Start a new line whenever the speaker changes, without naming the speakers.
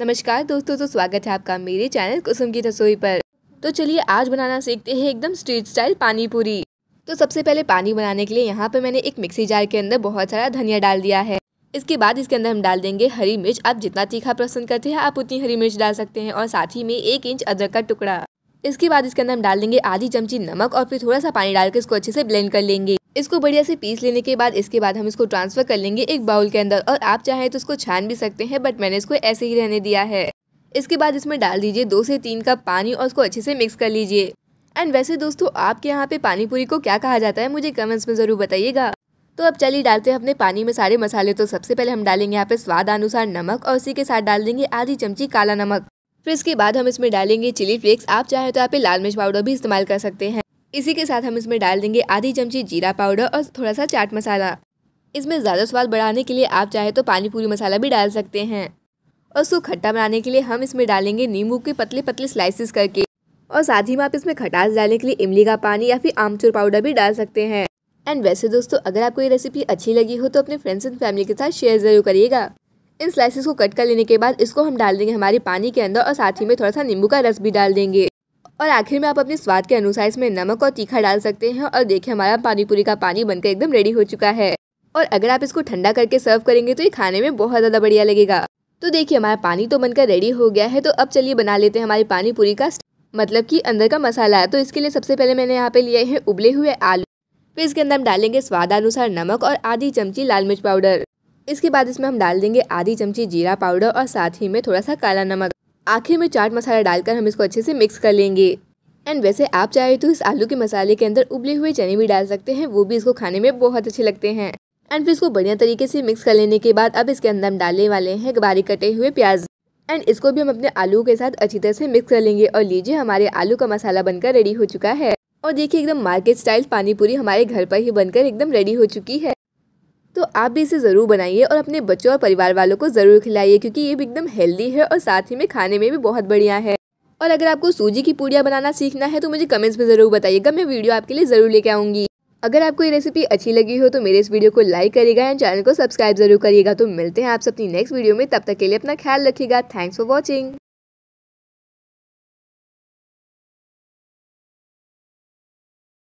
नमस्कार दोस्तों तो स्वागत है आपका मेरे चैनल कुसुम की रसोई पर तो चलिए आज बनाना सीखते हैं एकदम स्ट्रीट स्टाइल पानी पूरी तो सबसे पहले पानी बनाने के लिए यहाँ पर मैंने एक मिक्सी जार के अंदर बहुत सारा धनिया डाल दिया है इसके बाद इसके अंदर हम डाल देंगे हरी मिर्च आप जितना तीखा पसंद करते हैं आप उतनी हरी मिर्च डाल सकते हैं और साथ ही में एक इंच अदरक का टुकड़ा इसके बाद इसके अंदर हम डाल देंगे आधी चमची नमक और फिर थोड़ा सा पानी डालकर इसको अच्छे से ब्लेंड कर लेंगे इसको बढ़िया से पीस लेने के बाद इसके बाद हम इसको ट्रांसफ़र कर लेंगे एक बाउल के अंदर और आप चाहें तो इसको छान भी सकते हैं बट मैंने इसको ऐसे ही रहने दिया है इसके बाद इसमें डाल दीजिए दो से तीन कप पानी और उसको अच्छे से मिक्स कर लीजिए एंड वैसे दोस्तों आपके यहाँ पे पानी पूरी को क्या कहा जाता है मुझे कमेंट्स में ज़रूर बताइएगा तो अब चलिए डालते हैं अपने पानी में सारे मसाले तो सबसे पहले हम डालेंगे यहाँ पे स्वाद अनुसार नमक और उसी के साथ डाल देंगे आधी चमची काला नमक फिर इसके बाद हम इसमें डालेंगे चिली फ्लेक्स आप चाहें तो यहाँ पे लाल मिर्च पाउडर भी इस्तेमाल कर सकते हैं इसी के साथ हम इसमें डाल देंगे आधी चमची जीरा पाउडर और थोड़ा सा चाट मसाला इसमें ज़्यादा स्वाद बढ़ाने के लिए आप चाहे तो पानी पूरी मसाला भी डाल सकते हैं और उसको खट्टा बनाने के लिए हम इसमें डालेंगे नींबू के पतले पतले स्लाइसिस करके और साथ ही में आप इसमें खटास डालने के लिए इमली का पानी या फिर आमचूर पाउडर भी डाल सकते हैं एंड वैसे दोस्तों अगर आपको ये रेसिपी अच्छी लगी हो तो अपने फ्रेंड्स एंड फैमिली के साथ शेयर ज़रूर करिएगा इन स्लाइसिस को कट कर लेने के बाद इसको हम डाल देंगे हमारे पानी के अंदर और साथ ही में थोड़ा सा नींबू का रस भी डाल देंगे और आखिर में आप अपने स्वाद के अनुसार इसमें नमक और तीखा डाल सकते हैं और देखिए हमारा पानी पूरी का पानी बनकर एकदम रेडी हो चुका है और अगर आप इसको ठंडा करके सर्व करेंगे तो ये खाने में बहुत ज़्यादा बढ़िया लगेगा तो देखिए हमारा पानी तो बनकर रेडी हो गया है तो अब चलिए बना लेते हैं हमारी पानी पूरी का मतलब कि अंदर का मसाला है तो इसके लिए सबसे पहले मैंने यहाँ पे लिए हैं उबले हुए आलू फिर इसके अंदर हम डालेंगे स्वादानुसार नमक और आधी चमची लाल मिर्च पाउडर इसके बाद इसमें हम डाल देंगे आधी चमची जीरा पाउडर और साथ ही में थोड़ा सा काला नमक आखिर में चाट मसाला डालकर हम इसको अच्छे से मिक्स कर लेंगे एंड वैसे आप चाहे तो इस आलू के मसाले के अंदर उबले हुए चने भी डाल सकते हैं वो भी इसको खाने में बहुत अच्छे लगते हैं एंड फिर इसको बढ़िया तरीके से मिक्स कर लेने के बाद अब इसके अंदर हम डालने वाले हैं बारीक कटे हुए प्याज एंड इसको भी हम अपने आलू के साथ अच्छी तरह से मिक्स कर लेंगे और लीजिए हमारे आलू का मसाला बनकर रेडी हो चुका है और देखिए एकदम मार्केट स्टाइल पानीपुरी हमारे घर पर ही बनकर एकदम रेडी हो चुकी है तो आप भी इसे ज़रूर बनाइए और अपने बच्चों और परिवार वालों को ज़रूर खिलाइए क्योंकि ये भी एकदम हेल्दी है और साथ ही में खाने में भी बहुत बढ़िया है और अगर आपको सूजी की पूड़िया बनाना सीखना है तो मुझे कमेंट्स में ज़रूर बताइएगा मैं वीडियो आपके लिए ज़रूर लेके आऊँगी अगर आपको ये रेसिपी अच्छी लगी हो तो मेरे इस वीडियो को लाइक करिएगा एंड चैनल को सब्सक्राइब जरूर करिएगा तो मिलते हैं आप सब अपनी नेक्स्ट वीडियो में तब तक के लिए अपना ख्याल रखिएगा थैंक्स फॉर वॉचिंग